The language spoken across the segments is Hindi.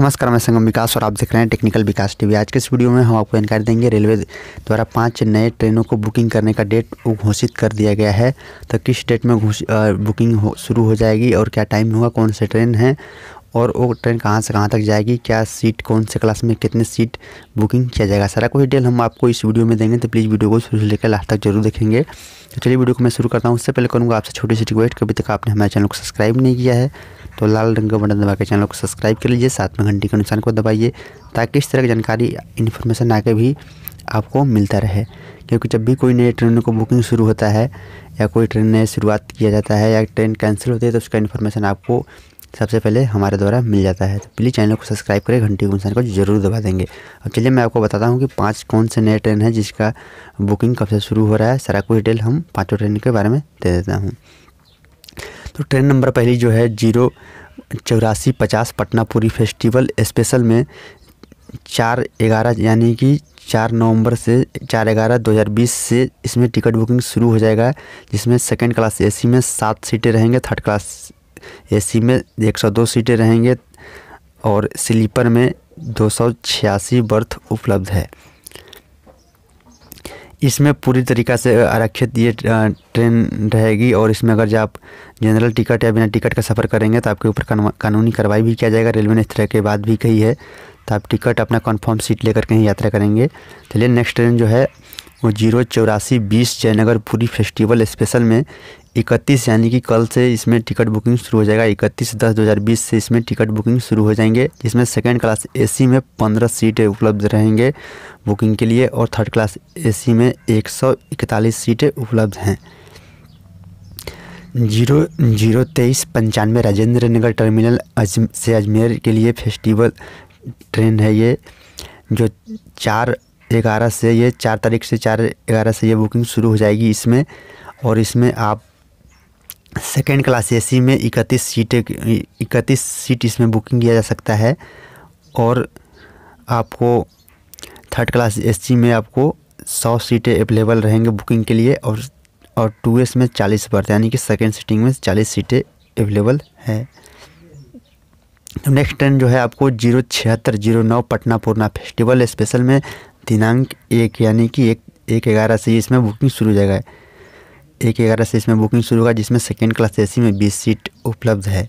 नमस्कार मैं संगम विकास और आप देख रहे हैं टेक्निकल विकास टीवी आज के इस वीडियो में हम आपको जानकारी देंगे रेलवे द्वारा पांच नए ट्रेनों को बुकिंग करने का डेट घोषित कर दिया गया है तो किस डेट में घोष बुकिंग हो, शुरू हो जाएगी और क्या टाइम होगा कौन से ट्रेन हैं और वो ट्रेन कहाँ से कहाँ तक जाएगी क्या सीट कौन से क्लास में कितने सीट बुकिंग किया जाएगा सारा कोई डिटेल हम आपको इस वीडियो में देंगे तो प्लीज़ वीडियो को शुरू से लेकर लास्ट तक जरूर देखेंगे तो चलिए वीडियो को मैं शुरू करता हूँ उससे पहले करूँगा आपसे छोटी सी रिक्वेस्ट कभी तक आपने हमारे चैनल को सब्सक्राइब नहीं किया है तो लाल रंग का बटन दबा के चैनल को सब्सक्राइब कर लीजिए साथ में घंटी के निशान को दबाइए ताकि इस तरह की जानकारी इन्फॉर्मेशन आके भी आपको मिलता रहे क्योंकि जब भी कोई नए ट्रेनों को बुकिंग शुरू होता है या कोई ट्रेन नए शुरुआत किया जाता है या ट्रेन कैंसिल होती है तो उसका इन्फॉर्मेशन आपको सबसे पहले हमारे द्वारा मिल जाता है तो प्लीज़ चैनल को सब्सक्राइब करें घंटी के को जरूर दबा देंगे अब चलिए मैं आपको बताता हूँ कि पाँच कौन से नए ट्रेन हैं जिसका बुकिंग कब से शुरू हो रहा है सारा कुछ डिटेल हम पाँचों ट्रेन के बारे में दे देता हूँ तो ट्रेन नंबर पहली जो है जीरो चौरासी पचास पटना पूरी फेस्टिवल स्पेशल में चार ग्यारह यानी कि चार नवंबर से चार ग्यारह दो हज़ार बीस से इसमें टिकट बुकिंग शुरू हो जाएगा जिसमें सेकेंड क्लास एसी में सात सीटें रहेंगे थर्ड क्लास एसी में 102 सीटें रहेंगे और स्लीपर में दो बर्थ उपलब्ध है इसमें पूरी तरीका से आरक्षित ये ट्रेन रहेगी और इसमें अगर जब आप जनरल टिकट या बिना टिकट का सफ़र करेंगे तो आपके ऊपर कानूनी कार्रवाई भी किया जाएगा रेलवे ने इस तरह के बात भी कही है तो आप टिकट अपना कन्फर्म सीट लेकर कहीं यात्रा करेंगे तो चलिए नेक्स्ट ट्रेन जो है वो जीरो चौरासी बीस जयनगर पूरी फेस्टिवल स्पेशल में इकतीस यानी कि कल से इसमें टिकट बुकिंग शुरू हो जाएगा इकतीस दस दो हज़ार बीस से इसमें टिकट बुकिंग शुरू हो जाएंगे जिसमें सेकेंड क्लास एसी में पंद्रह सीटें उपलब्ध रहेंगे बुकिंग के लिए और थर्ड क्लास एसी में एक सौ इकतालीस सीटें उपलब्ध हैं जीरो जीरो तेईस पंचानवे राजेंद्र नगर टर्मिनल अज, से अजमेर के लिए फेस्टिवल ट्रेन है ये जो चार ग्यारह से ये चार तारीख से चार ग्यारह से ये बुकिंग शुरू हो जाएगी इसमें और इसमें आप सेकेंड क्लास एसी में इकतीस सीटें इकतीस सीट इसमें बुकिंग किया जा सकता है और आपको थर्ड क्लास एसी में आपको सौ सीटें अवेलेबल रहेंगे बुकिंग के लिए और और टू एस में चालीस बर्थ यानी कि सेकेंड सीटिंग में चालीस सीटें अवेलेबल है नेक्स्ट तो ट्रेन जो है आपको जीरो छिहत्तर जीरो नौ पटना पूर्णा फेस्टिवल स्पेशल में दिनांक एक यानी कि एक एक ग्यारह से इसमें बुकिंग शुरू हो जाएगा एक ग्यारह से इसमें बुकिंग शुरू होगा जिसमें सेकेंड क्लास ए में बीस सीट उपलब्ध है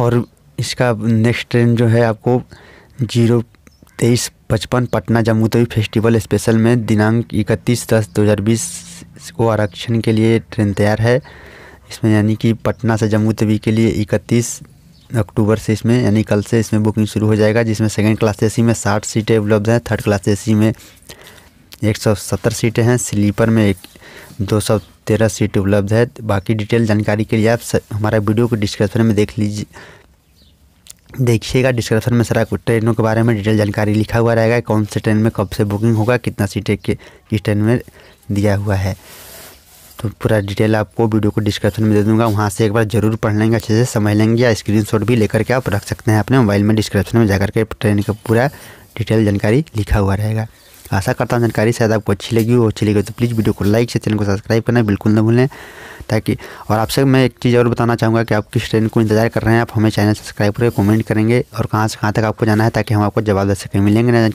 और इसका नेक्स्ट ट्रेन जो है आपको जीरो तेईस पचपन पटना जम्मू तवी फेस्टिवल स्पेशल में दिनांक इकतीस दस दो हज़ार बीस को आरक्षण के लिए ट्रेन तैयार है इसमें यानी कि पटना से जम्मू तवी के लिए इकतीस अक्टूबर से इसमें यानी कल से इसमें बुकिंग शुरू हो जाएगा जिसमें सेकेंड क्लास ए में साठ सीटें उपलब्ध हैं थर्ड क्लास ए में एक सौ सत्तर सीटें हैं स्लीपर में एक दो सौ तेरह सीट उपलब्ध है बाकी डिटेल जानकारी के लिए आप हमारा वीडियो को डिस्क्रिप्शन में देख लीजिए देखिएगा डिस्क्रिप्शन में सारा कुछ ट्रेनों के बारे में डिटेल जानकारी लिखा हुआ रहेगा कौन से ट्रेन में कब से बुकिंग होगा कितना सीटें के किस ट्रेन में दिया हुआ है तो पूरा डिटेल आपको वीडियो को डिस्क्रिप्शन में दे दूंगा वहाँ से एक बार जरूर पढ़ लेंगे अच्छे से समझ लेंगे या स्क्रीन भी लेकर के आप रख सकते हैं अपने मोबाइल में डिस्क्रिप्शन में जाकर के ट्रेन का पूरा डिटेल जानकारी लिखा हुआ रहेगा आशा करता हूँ जानकारी शायद आपको अच्छी लगी हो अच्छी लगी हो तो प्लीज़ वीडियो को लाइक से चैनल को सब्सक्राइब करना बिल्कुल ना भूलें ताकि और आपसे मैं एक चीज़ और बताना चाहूँगा कि आप किस ट्रेन को इंतजार कर रहे हैं आप हमें चैनल सब्सक्राइब करें कमेंट करेंगे और कहाँ से कहाँ तक आपको जाना है ताकि हम आपको जवाब दे सकें मिलेंगे